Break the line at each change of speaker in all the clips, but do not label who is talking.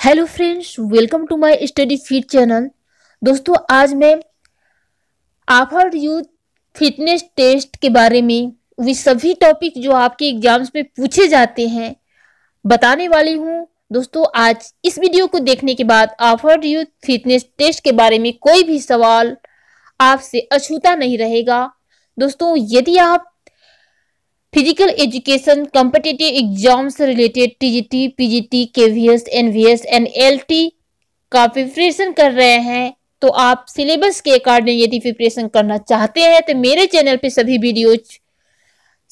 hello friends welcome to my study feed channel दोस्तों आज मैं आफर यूथ फिटनेस टेस्ट के बारे में वे सभी टॉपिक जो आपके एग्जाम्स में पूछे जाते हैं बताने वाली हूँ दोस्तों आज इस वीडियो को देखने के बाद आफर यूथ फिटनेस टेस्ट के बारे में कोई भी सवाल आपसे अछूता नहीं रहेगा दोस्तों यदि आप फिजिकल एजुकेशन कॉम्पिटेटिव एग्जाम से related TGT PGT KVS NVS L T का प्रिपरेशन कर रहे हैं तो आप सिलेबस के अकॉर्डिंग यदि प्रिपरेशन करना चाहते हैं तो मेरे चैनल पे सभी वीडियोज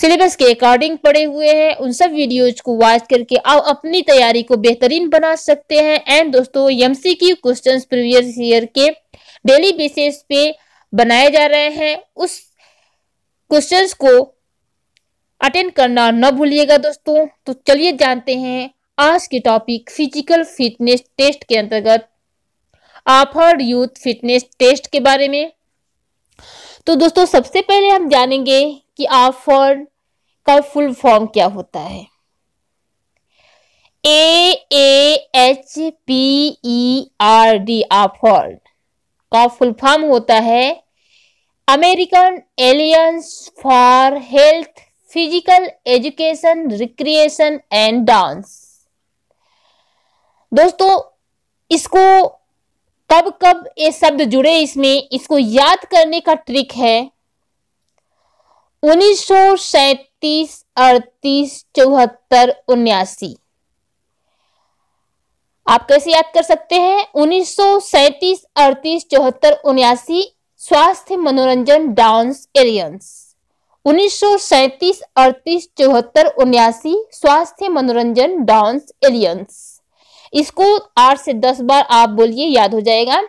सिलेबस के अकॉर्डिंग पड़े हुए हैं उन सब वीडियोज को वॉच करके आप अपनी तैयारी को बेहतरीन बना सकते हैं एंड दोस्तों एमसीक्यू क्वेश्चंस प्रीवियस ईयर के डेली बेसिस पे बनाए जा रहे हैं उस क्वेश्चंस को अटेंड करना न भूलिएगा दोस्तों तो चलिए जानते हैं आज के टॉपिक फिजिकल फिटनेस टेस्ट के अंतर्गत आफर्ड यूथ फिटनेस टेस्ट के बारे में तो दोस्तों सबसे पहले हम जानेंगे कि आफर्ड का फुल फॉर्म क्या होता है A A H P E R D AAHPERD का फुल फॉर्म होता है American alliance for health physical education recreation and dance दोस्तों इसको कब कब ये शब्द जुड़े इसमें इसको याद करने का ट्रिक है उन्नीस सौ सैतीस अड़तीस चौहत्तर उन्यासी आप कैसे याद कर सकते हैं उन्नीस सौ सैतीस अड़तीस चौहत्तर उन्यासी स्वास्थ्य मनोरंजन डांस एरियंस उन्नीस सौ सैतीस अड़तीस चौहत्तर उन्यासी स्वास्थ्य मनोरंजन डांस एलियंस इसको आठ से दस बार आप बोलिए याद हो जाएगा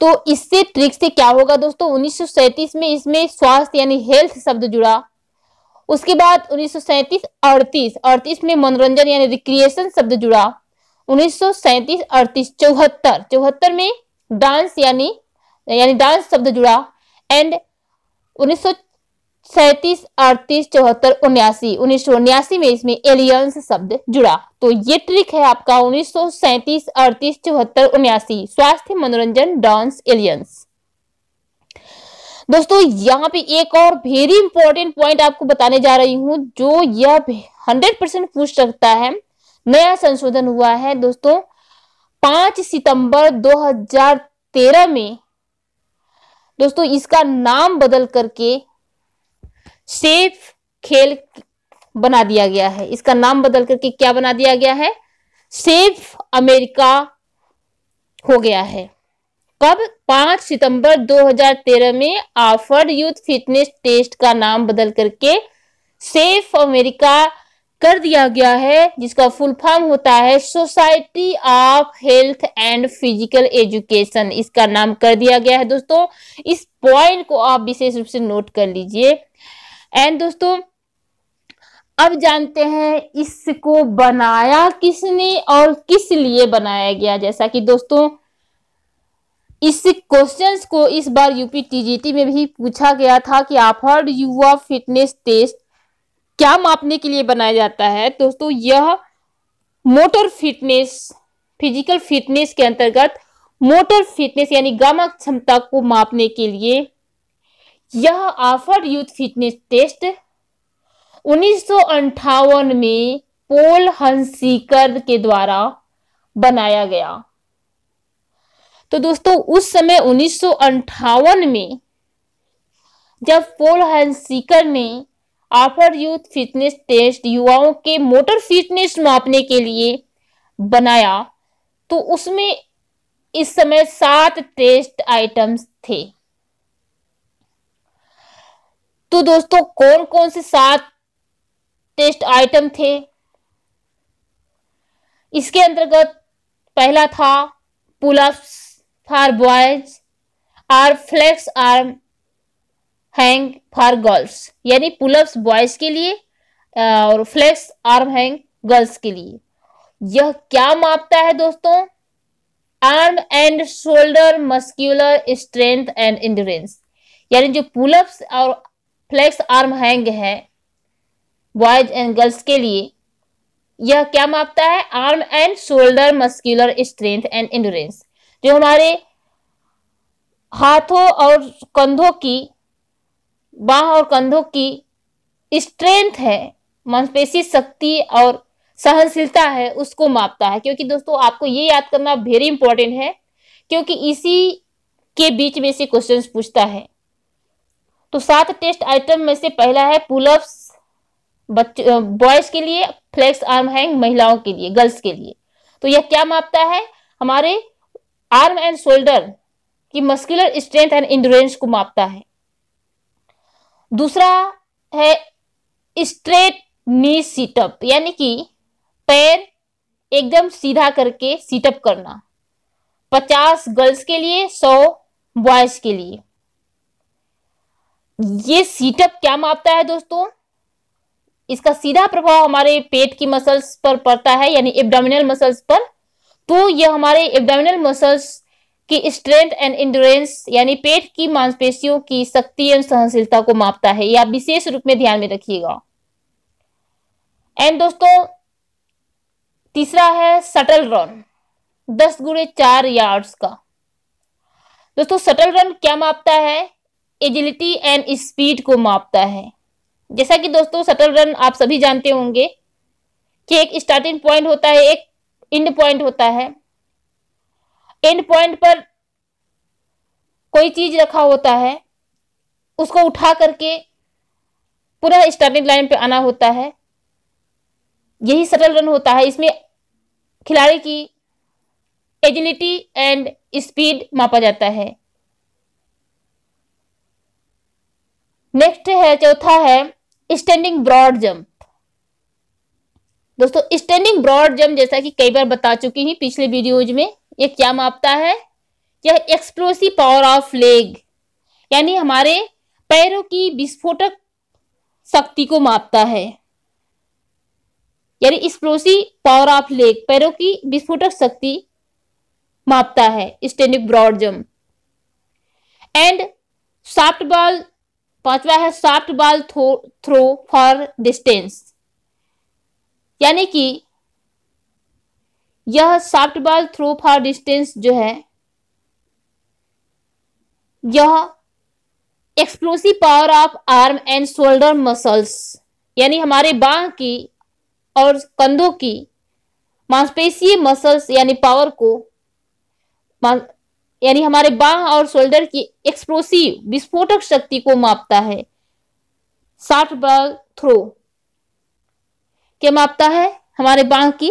तो इससे ट्रिक से क्या होगा दोस्तों उन्नीस में इसमें स्वास्थ्य यानी हेल्थ शब्द जुड़ा उसके बाद उन्नीस सौ सैतीस में मनोरंजन यानी रिक्रिएशन शब्द जुड़ा उन्नीस सौ सैतीस अड़तीस चौहत्तर चौहत्तर में डांस यानी यानी डांस शब्द जुड़ा एंड उन्नीस सैतीस अड़तीस चौहत्तर उन्यासी उन्नीस सौ उन्यासी में इसमें एलियंस शब्द जुड़ा तो ये ट्रिक है आपका उन्नीस सौ सैतीस अड़तीस चौहत्तर उन्यासी स्वास्थ्य मनोरंजन डांस एलियंस दोस्तों यहाँ पे एक और वेरी इंपॉर्टेंट पॉइंट आपको बताने जा रही हूं जो यह हंड्रेड परसेंट पूछ सकता है नया संशोधन हुआ है दोस्तों पांच सितंबर 2013 में दोस्तों इसका नाम बदल करके सेफ खेल बना दिया गया है इसका नाम बदल करके क्या बना दिया गया है सेफ अमेरिका हो गया है कब पांच सितंबर 2013 में आफर्ड यूथ फिटनेस टेस्ट का नाम बदल करके सेफ अमेरिका कर दिया गया है जिसका फुल फॉर्म होता है society of health and physical education इसका नाम कर दिया गया है दोस्तों इस पॉइंट को आप विशेष रूप से नोट कर लीजिए एंड दोस्तों अब जानते हैं इसको बनाया किसने और किस लिए बनाया गया जैसा कि दोस्तों इस क्वेश्चंस को इस बार यूपी टीजीटी में भी पूछा गया था कि आफर्ड युवा फिटनेस टेस्ट क्या मापने के लिए बनाया जाता है दोस्तों यह मोटर फिटनेस फिजिकल फिटनेस के अंतर्गत मोटर फिटनेस यानी गामक क्षमता को मापने के लिए यह आफर यूथ फिटनेस टेस्ट उन्नीस में पोल हंसीकर के द्वारा बनाया गया तो दोस्तों उस समय उन्नीस में जब पोल हंसीकर ने आफर यूथ फिटनेस टेस्ट युवाओं के मोटर फिटनेस मापने के लिए बनाया तो उसमें इस समय सात टेस्ट आइटम्स थे तो दोस्तों कौन कौन से सात टेस्ट आइटम थे इसके अंतर्गत पहला था पुलअप्स फॉर बॉयज और flex arm hang for girls यानी पुलअप्स बॉयज के लिए और फ्लेक्स आर्म हैंग गर्ल्स के लिए यह क्या मापता है दोस्तों arm and shoulder muscular strength and endurance यानी जो पुलअप्स और फ्लेक्स आर्म हैंग है बॉयज एंड गर्ल्स के लिए यह क्या मापता है arm and shoulder muscular strength and endurance जो हमारे हाथों और कंधों की बाह और कंधों की स्ट्रेंथ है मांसपेशी शक्ति और सहनशीलता है उसको मापता है क्योंकि दोस्तों आपको ये याद करना वेरी इंपॉर्टेंट है क्योंकि इसी के बीच में से क्वेश्चंस पूछता है तो सात टेस्ट आइटम में से पहला है पुलअप्स बॉयज के लिए फ्लेक्स आर्म हैंग महिलाओं के लिए गर्ल्स के लिए तो यह क्या मापता है हमारे आर्म एंड शोल्डर की मस्कुलर स्ट्रेंथ एंड इंडोरेंस को मापता है दूसरा है स्ट्रेट नी सीटअप यानी कि पैर एकदम सीधा करके सीटअप करना पचास गर्ल्स के लिए सौ बॉयज के लिए ये सीटअप क्या मापता है दोस्तों इसका सीधा प्रभाव हमारे पेट की मसल्स पर पड़ता है यानी एब्डोमिनल मसल्स पर तो यह हमारे एब्डोमिनल मसल्स की स्ट्रेंथ एंड इंडोरेंस यानी पेट की मांसपेशियों की शक्ति एवं सहनशीलता को मापता है यह विशेष रूप में ध्यान में रखिएगा एंड दोस्तों तीसरा है सटल रन दस गुड़े चार यार्ड्स का दोस्तों सटल रन क्या मापता है एजिलिटी एंड स्पीड को मापता है जैसा कि दोस्तों सटल रन आप सभी जानते होंगे कि एक स्टार्टिंग पॉइंट होता है एक एंड पॉइंट होता है एंड पॉइंट पर कोई चीज रखा होता है उसको उठा करके पूरा स्टार्टिंग लाइन पे आना होता है यही सटल रन होता है इसमें खिलाड़ी की एजिलिटी एंड स्पीड मापा जाता है नेक्स्ट है चौथा है स्टैंडिंग ब्रॉड जंप दोस्तों स्टैंडिंग ब्रॉड जंप जैसा कि कई बार बता चुकी हूँ पिछले वीडियोज में ये क्या मापता है यह एक्सप्लोसिव पावर ऑफ लेग यानी हमारे पैरों की विस्फोटक शक्ति को मापता है यानी एक्सप्लोसिव पावर ऑफ लेग पैरों की विस्फोटक शक्ति मापता है standing broad jump and soft ball पांचवा है soft ball throw for distance यानी कि यह soft ball throw for distance जो है यह explosive power of arm and shoulder muscles यानी हमारे बांह की और कंधों की मांसपेशीय मसल्स यानी पावर को यानी हमारे बाह और शोल्डर की एक्सप्रोसिव विस्फोटक शक्ति को मापता है साठ बॉल थ्रो क्या मापता है हमारे बाह की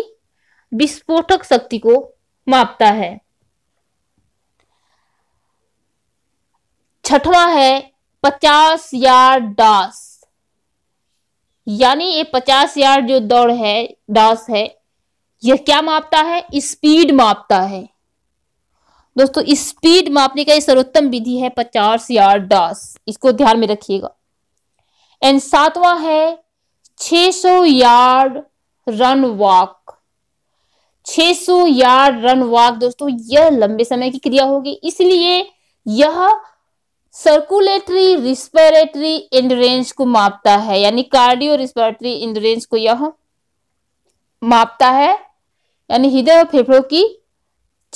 विस्फोटक शक्ति को मापता है छठवा है पचास यार डास यानी ये पचास यार्ड जो दौड़ है डास है यह क्या मापता है स्पीड मापता है दोस्तों स्पीड मापने का सर्वोत्तम विधि है पचास यार्ड डास इसको ध्यान में रखिएगा एंड सातवा है 600 yard run walk 600 yard run walk दोस्तों यह लंबे समय की क्रिया होगी इसलिए यह सर्कुलेटरी रिस्पिरेटरी इंडोरेंस को मापता है यानी कार्डियो रिस्पिरेटरी इंडोरेंस को यह मापता है यानी हृदय फेफड़ों की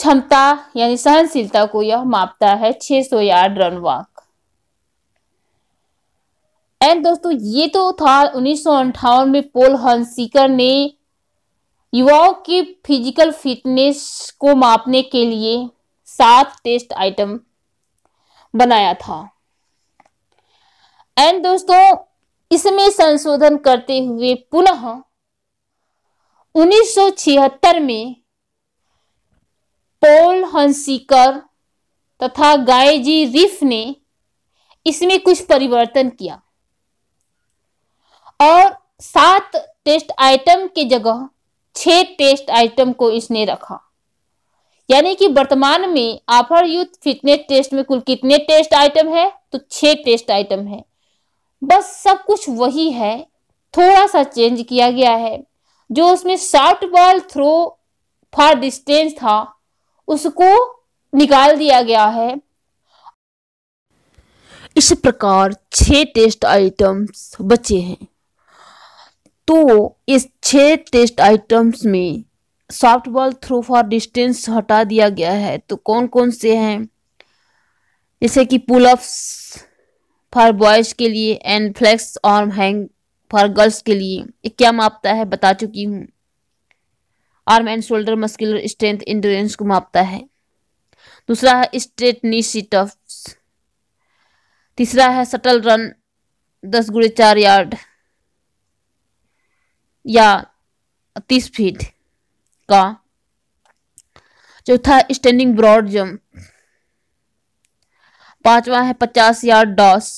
क्षमता यानी सहनशीलता को यह मापता है 600 यार्ड रन वॉक एंड दोस्तों ये तो था उन्नीस में पोल हंसीकर ने युवाओं की फिजिकल फिटनेस को मापने के लिए सात टेस्ट आइटम बनाया था एंड दोस्तों इसमें संशोधन करते हुए पुनः 1976 में पोल हंसीकर तथा गायजी रिफ ने इसमें कुछ परिवर्तन किया और सात टेस्ट आइटम के जगह छह टेस्ट आइटम को इसने रखा यानी कि वर्तमान में आफर यूथ फिटनेस टेस्ट में कुल कितने टेस्ट आइटम है तो छह टेस्ट आइटम है बस सब कुछ वही है थोड़ा सा चेंज किया गया है जो उसमें short ball throw for distance था उसको निकाल दिया गया है इस प्रकार छह टेस्ट आइटम्स बचे हैं तो इस छह टेस्ट आइटम्स में soft ball throw for distance हटा दिया गया है तो कौन कौन से हैं जैसे कि अप्स फॉर बॉयज के लिए and flex arm hang for girls के लिए क्या मापता है बता चुकी हूँ arm and shoulder muscular strength endurance को मापता है दूसरा है नी टफ्स तीसरा है सटल रन दस गुड़े चार यार्ड या तीस फीट का चौथा स्टैंडिंग ब्रॉड जंप पांचवा है पचास यार्ड डॉस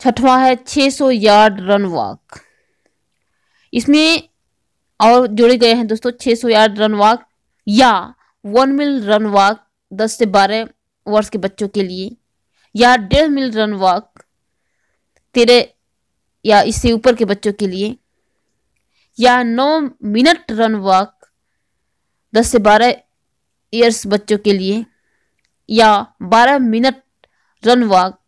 छठवां है छह सौ यार्ड रन वॉक इसमें और जोड़े गए हैं दोस्तों छः सौ यार्ड रन वॉक या वन मिल रन वॉक दस से बारह वर्ष के बच्चों के लिए या डेढ़ मील रन वॉक तेरह या इससे ऊपर के बच्चों के लिए या नौ मिनट रन वॉक दस से बारह ईयर्स बच्चों के लिए या बारह मिनट रन वॉक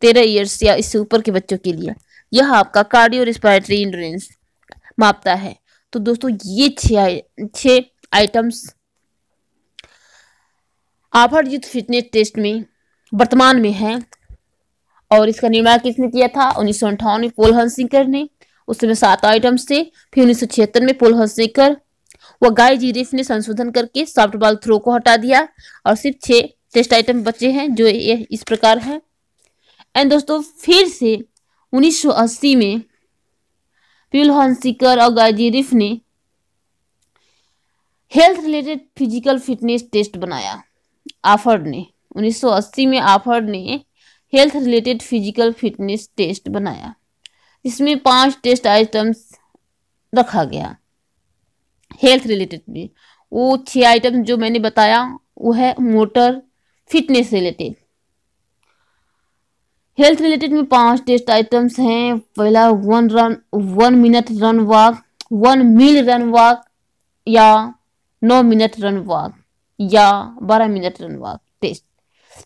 तेरह ईयर्स या इससे ऊपर के बच्चों के लिए यह आपका कार्डियो रिस्पायरेटरी इंडोरेंस मापता है तो दोस्तों ये छह items AAHPERD youth fitness test में वर्तमान में है और इसका निर्माण किसने किया था उन्नीस सौ अंठावन में पोल सिंकर ने उस समय सात आइटम्स थे फिर उन्नीस सौ छिहत्तर में पोल हंसिंकर व गाय जीरिफ ने संशोधन करके सॉफ्ट बॉल थ्रो को हटा दिया और सिर्फ छह टेस्ट आइटम बचे हैं जो ये इस प्रकार है एंड दोस्तों फिर से 1980 में पील हॉन्सिकर और गाजी रिफ ने health related physical fitness test बनाया आफर्ड ने 1980 में आफर्ड ने health related physical fitness test बनाया इसमें पांच टेस्ट आइटम्स रखा गया हेल्थ रिलेटेड में वो छह आइटम जो मैंने बताया वो है motor fitness related health related में पांच टेस्ट आइटम्स हैं पहला one run one minute run walk one mile run walk या नौ मिनट रन वॉक या बारह मिनट रन वॉक टेस्ट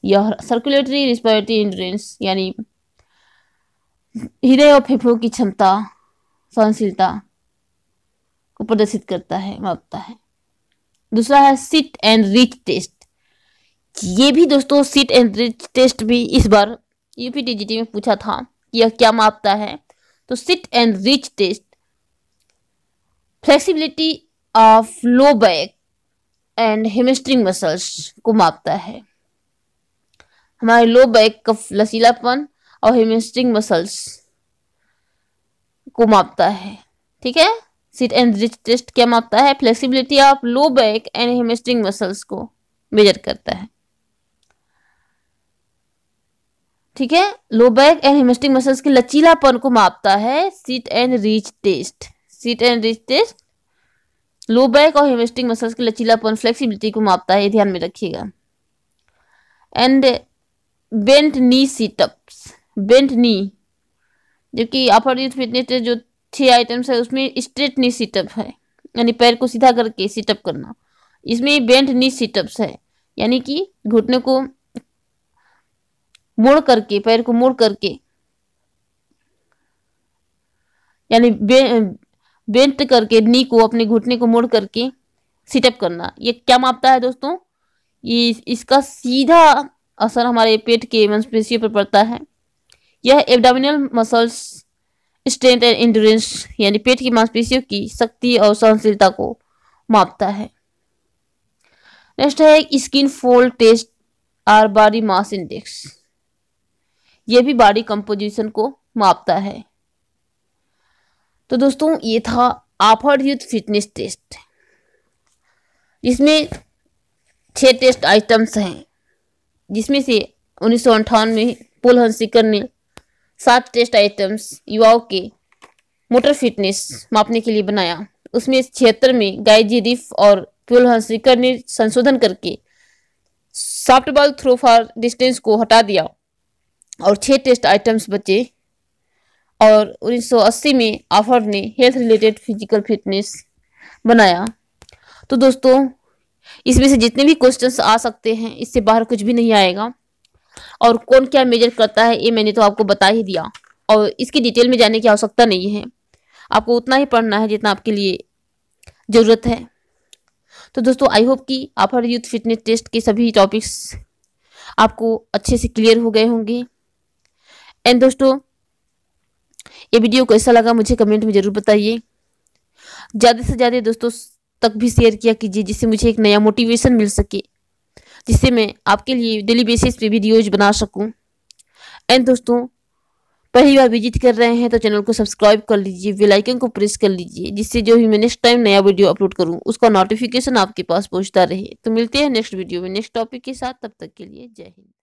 यह सर्कुलेटरी रिस्पायरेटरी इंड्रेंस यानी हृदय और फेफड़ों की क्षमता सहनशीलता को प्रदर्शित करता है मापता है दूसरा है सिट एंड रीच टेस्ट ये भी दोस्तों सिट एंड रीच टेस्ट भी इस बार यूपीटीजीटी में पूछा था यह क्या मापता है तो sit and reach test flexibility of low back and hamstring muscles को मापता है हमारे लो बैक का लचीलापन और हेमस्ट्रिंग मसल्स को मापता है ठीक है सिट एंड रिच टेस्ट क्या मापता है flexibility of low back and hamstring muscles को मेजर करता है ठीक है low back and hamstring muscles के लचीलापन को मापता है sit and reach test sit and reach test low back और हेमेस्टिक मसल्स के लचीलापन फ्लेक्सिबिलिटी को मापता है ध्यान में रखिएगा and bent knee situps bent knee जबकि अपर यूथ फिटनेस टेस्ट जो छह आइटम्स है उसमें स्ट्रेट नी सीटअप है यानी पैर को सीधा करके सीटअप करना इसमें बेंट नी सीटअप्स है यानी कि घुटने को मुड़ करके पैर को मुड़ करके यानी बे, बेंट करके नी को अपने घुटने को मोड़ करके सिटअप करना ये क्या मापता है दोस्तों ये इसका सीधा असर हमारे पेट के मांसपेशियों पर पड़ता है यह abdominal muscles strength and endurance यानी पेट की मांसपेशियों की शक्ति और सहनशीलता को मापता है नेक्स्ट है skin fold test or body mass index ये भी बॉडी कंपोजिशन को मापता है तो दोस्तों ये था आफर यूथ फिटनेस टेस्ट जिसमें छह टेस्ट आइटम्स हैं जिसमें से उन्नीस सौ अंठानवे पुल हंसिकर ने सात टेस्ट आइटम्स युवाओं के मोटर फिटनेस मापने के लिए बनाया उसमें क्षेत्र में गायजी रिफ और पुल हंसिकर ने संशोधन करके सॉफ्टबॉल थ्रो फॉर डिस्टेंस को हटा दिया और छः टेस्ट आइटम्स बचे और 1980 में आफर ने हेल्थ रिलेटेड फिजिकल फिटनेस बनाया तो दोस्तों इसमें से जितने भी क्वेश्चंस आ सकते हैं इससे बाहर कुछ भी नहीं आएगा और कौन क्या मेजर करता है ये मैंने तो आपको बता ही दिया और इसकी डिटेल में जाने की आवश्यकता नहीं है आपको उतना ही पढ़ना है जितना आपके लिए ज़रूरत है तो दोस्तों आई होप कि आफर यूथ फिटनेस टेस्ट के सभी टॉपिक्स आपको अच्छे से क्लियर हो गए होंगे एंड दोस्तों ये वीडियो कैसा लगा मुझे कमेंट में ज़रूर बताइए ज़्यादा से ज़्यादा दोस्तों तक भी शेयर किया कीजिए जिससे मुझे एक नया मोटिवेशन मिल सके जिससे मैं आपके लिए डेली बेसिस पे वीडियोज बना सकूं एंड दोस्तों पहली बार विजिट कर रहे हैं तो चैनल को सब्सक्राइब कर लीजिए बेल आइकन को प्रेस कर लीजिए जिससे जो भी मैं नेक्स्ट टाइम नया वीडियो अपलोड करूं उसका नोटिफिकेशन आपके पास पहुंचता रहे तो मिलते हैं नेक्स्ट वीडियो में नेक्स्ट टॉपिक के साथ तब तक के लिए जय हिंद